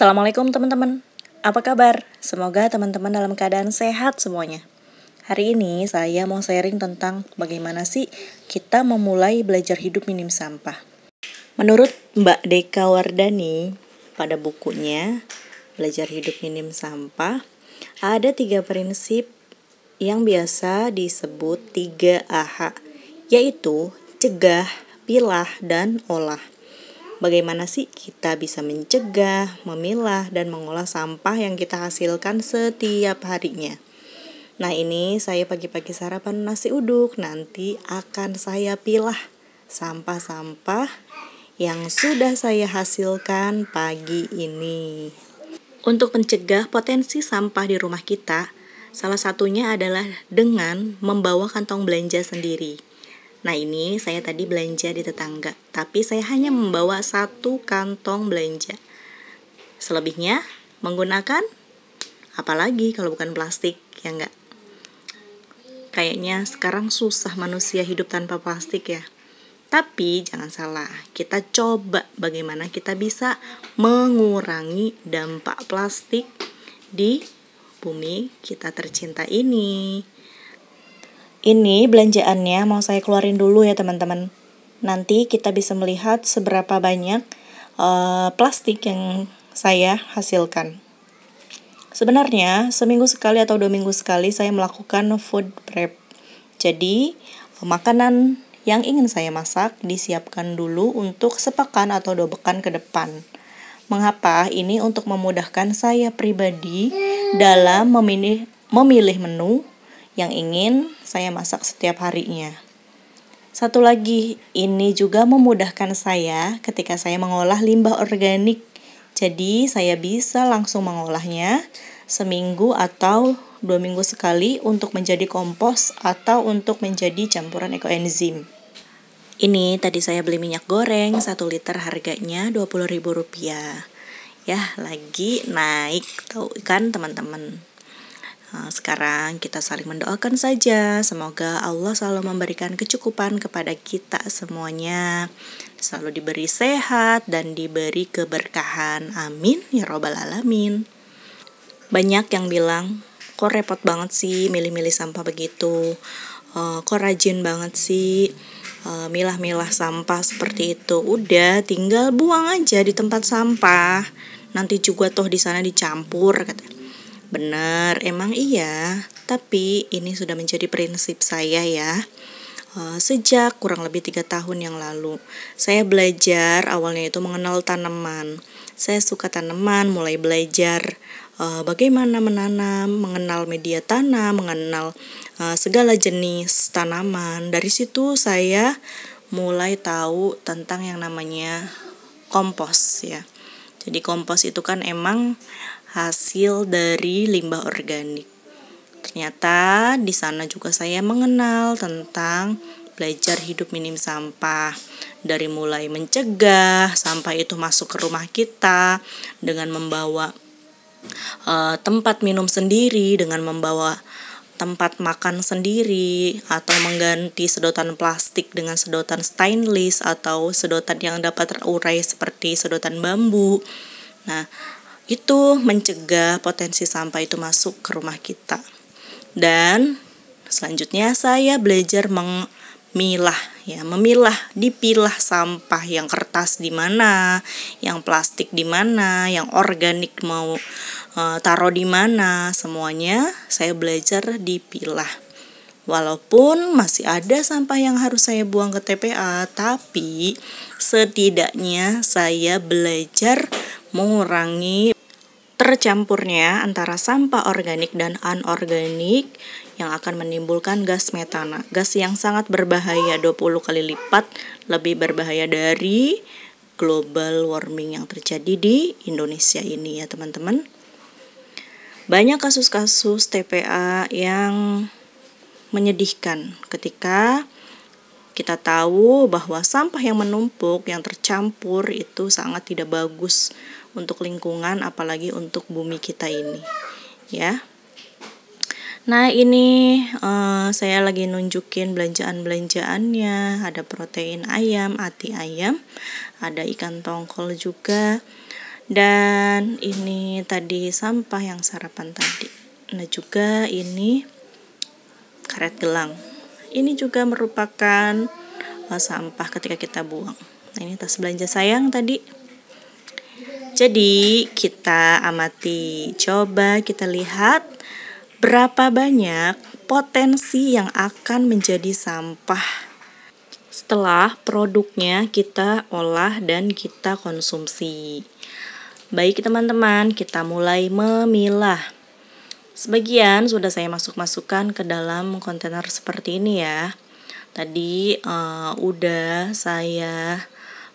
Assalamualaikum teman-teman. Apa kabar? Semoga teman-teman dalam keadaan sehat semuanya. Hari ini saya mau sharing tentang bagaimana sih kita memulai belajar hidup minim sampah. Menurut Mbak Deka Wardani pada bukunya Belajar Hidup Minim Sampah, ada tiga prinsip yang biasa disebut tiga AH, yaitu cegah, pilah, dan olah. Bagaimana sih kita bisa mencegah, memilah, dan mengolah sampah yang kita hasilkan setiap harinya? Nah ini saya pagi-pagi sarapan nasi uduk Nanti akan saya pilah sampah-sampah yang sudah saya hasilkan pagi ini Untuk mencegah potensi sampah di rumah kita Salah satunya adalah dengan membawa kantong belanja sendiri Nah ini saya tadi belanja di tetangga, tapi saya hanya membawa satu kantong belanja. Selebihnya menggunakan apalagi kalau bukan plastik, ya enggak? Kayaknya sekarang susah manusia hidup tanpa plastik ya. Tapi jangan salah, kita coba bagaimana kita bisa mengurangi dampak plastik di bumi kita tercinta ini. Ini belanjaannya mau saya keluarin dulu ya teman-teman. Nanti kita bisa melihat seberapa banyak uh, plastik yang saya hasilkan. Sebenarnya seminggu sekali atau dua minggu sekali saya melakukan food prep. Jadi makanan yang ingin saya masak disiapkan dulu untuk sepekan atau dua pekan ke depan. Mengapa? Ini untuk memudahkan saya pribadi dalam memilih, memilih menu, yang ingin saya masak setiap harinya. Satu lagi, ini juga memudahkan saya ketika saya mengolah limbah organik. Jadi, saya bisa langsung mengolahnya seminggu atau dua minggu sekali untuk menjadi kompos atau untuk menjadi campuran ekoenzim. Ini tadi saya beli minyak goreng 1 liter harganya Rp20.000. Ya, lagi naik tahu kan teman-teman. Nah, sekarang kita saling mendoakan saja. Semoga Allah selalu memberikan kecukupan kepada kita semuanya. Selalu diberi sehat dan diberi keberkahan. Amin ya robbal alamin. Banyak yang bilang, kok repot banget sih milih-milih sampah begitu. Eh, kok rajin banget sih eh, milah-milah sampah seperti itu. Udah, tinggal buang aja di tempat sampah. Nanti juga toh di sana dicampur katanya Benar, emang iya, tapi ini sudah menjadi prinsip saya ya. Eh, sejak kurang lebih tiga tahun yang lalu, saya belajar awalnya itu mengenal tanaman. Saya suka tanaman, mulai belajar eh, bagaimana menanam, mengenal media tanam, mengenal eh, segala jenis tanaman. Dari situ saya mulai tahu tentang yang namanya kompos ya. Jadi kompos itu kan emang hasil dari limbah organik. Ternyata di sana juga saya mengenal tentang belajar hidup minim sampah dari mulai mencegah sampah itu masuk ke rumah kita dengan membawa uh, tempat minum sendiri dengan membawa tempat makan sendiri atau mengganti sedotan plastik dengan sedotan stainless atau sedotan yang dapat terurai seperti sedotan bambu. Nah, itu mencegah potensi sampah itu masuk ke rumah kita. Dan selanjutnya saya belajar memilah ya memilah dipilah sampah yang kertas di mana yang plastik di mana yang organik mau e, taruh di mana semuanya saya belajar dipilah Walaupun masih ada sampah yang harus saya buang ke TPA, tapi setidaknya saya belajar mengurangi tercampurnya antara sampah organik dan anorganik yang akan menimbulkan gas metana. Gas yang sangat berbahaya 20 kali lipat lebih berbahaya dari global warming yang terjadi di Indonesia ini ya teman-teman. Banyak kasus-kasus TPA yang menyedihkan ketika kita tahu bahwa sampah yang menumpuk, yang tercampur itu sangat tidak bagus untuk lingkungan apalagi untuk bumi kita ini. Ya. Nah, ini uh, saya lagi nunjukin belanjaan-belanjaannya. Ada protein ayam, ati ayam, ada ikan tongkol juga. Dan ini tadi sampah yang sarapan tadi. Nah, juga ini karet gelang. Ini juga merupakan uh, sampah ketika kita buang. Nah, ini tas belanja sayang tadi. Jadi, kita amati, coba kita lihat berapa banyak potensi yang akan menjadi sampah setelah produknya kita olah dan kita konsumsi. Baik, teman-teman, kita mulai memilah. Sebagian sudah saya masuk-masukkan ke dalam kontainer seperti ini ya. Tadi uh, udah saya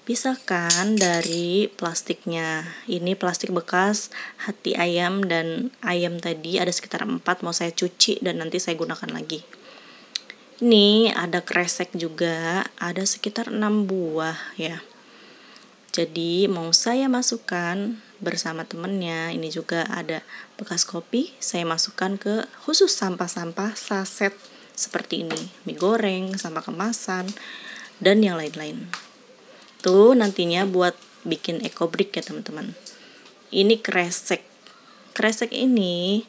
pisahkan dari plastiknya. Ini plastik bekas hati ayam dan ayam tadi ada sekitar 4 mau saya cuci dan nanti saya gunakan lagi. Ini ada kresek juga, ada sekitar 6 buah ya. Jadi mau saya masukkan bersama temennya ini juga ada bekas kopi saya masukkan ke khusus sampah-sampah saset seperti ini mie goreng sampah kemasan dan yang lain-lain tuh nantinya buat bikin eco brick ya teman-teman ini kresek kresek ini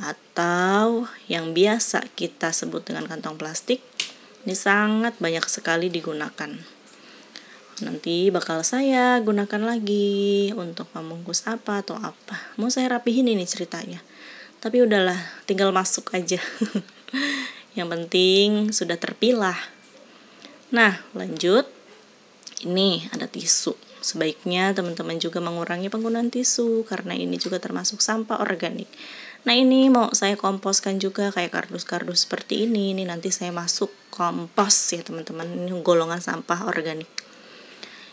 atau yang biasa kita sebut dengan kantong plastik ini sangat banyak sekali digunakan nanti bakal saya gunakan lagi untuk memungkus apa atau apa mau saya rapihin ini ceritanya tapi udahlah tinggal masuk aja yang penting sudah terpilah nah lanjut ini ada tisu sebaiknya teman-teman juga mengurangi penggunaan tisu karena ini juga termasuk sampah organik nah ini mau saya komposkan juga kayak kardus-kardus seperti ini ini nanti saya masuk kompos ya teman-teman ini golongan sampah organik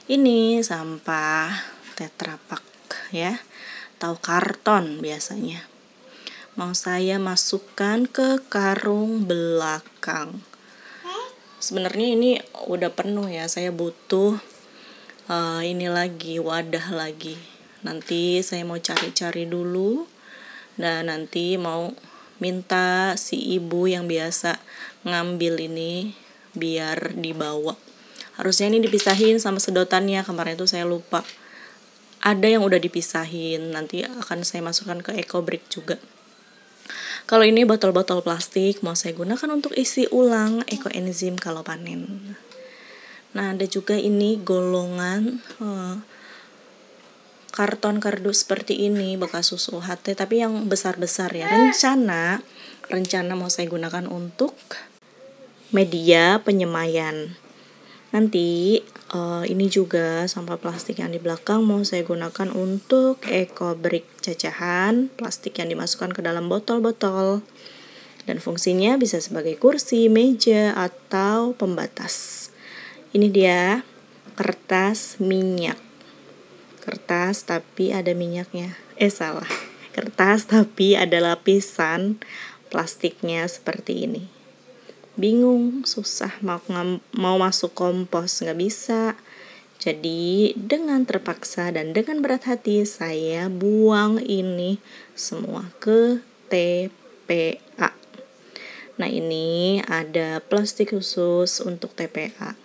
ini sampah tetrapak ya atau karton biasanya mau saya masukkan ke karung belakang sebenarnya ini udah penuh ya saya butuh uh, ini lagi wadah lagi nanti saya mau cari-cari dulu dan nanti mau minta si ibu yang biasa ngambil ini biar dibawa harusnya ini dipisahin sama sedotannya kemarin itu saya lupa ada yang udah dipisahin nanti akan saya masukkan ke eco brick juga kalau ini botol-botol plastik mau saya gunakan untuk isi ulang eco enzim kalau panen nah ada juga ini golongan eh, karton kardus seperti ini bekas susu ht tapi yang besar-besar ya rencana rencana mau saya gunakan untuk media penyemayan Nanti uh, ini juga sampah plastik yang di belakang mau saya gunakan untuk eco brick cacahan plastik yang dimasukkan ke dalam botol-botol. Dan fungsinya bisa sebagai kursi, meja, atau pembatas. Ini dia kertas minyak. Kertas tapi ada minyaknya. Eh salah. Kertas tapi ada lapisan plastiknya seperti ini bingung, susah mau mau masuk kompos nggak bisa. Jadi dengan terpaksa dan dengan berat hati saya buang ini semua ke TPA. Nah ini ada plastik khusus untuk TPA.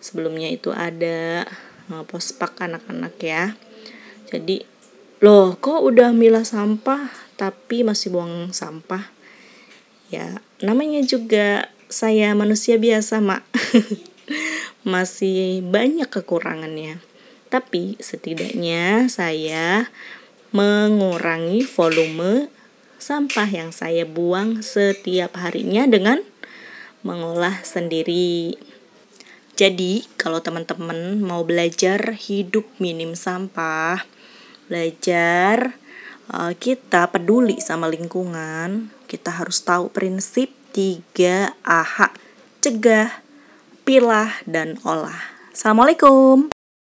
Sebelumnya itu ada eh, pospak anak-anak ya. Jadi loh kok udah milah sampah tapi masih buang sampah ya namanya juga saya manusia biasa, Mak. Masih banyak kekurangannya. Tapi setidaknya saya mengurangi volume sampah yang saya buang setiap harinya dengan mengolah sendiri. Jadi, kalau teman-teman mau belajar hidup minim sampah, belajar eh, kita peduli sama lingkungan, kita harus tahu prinsip 3 AH, cegah, pilah, dan olah. Assalamualaikum.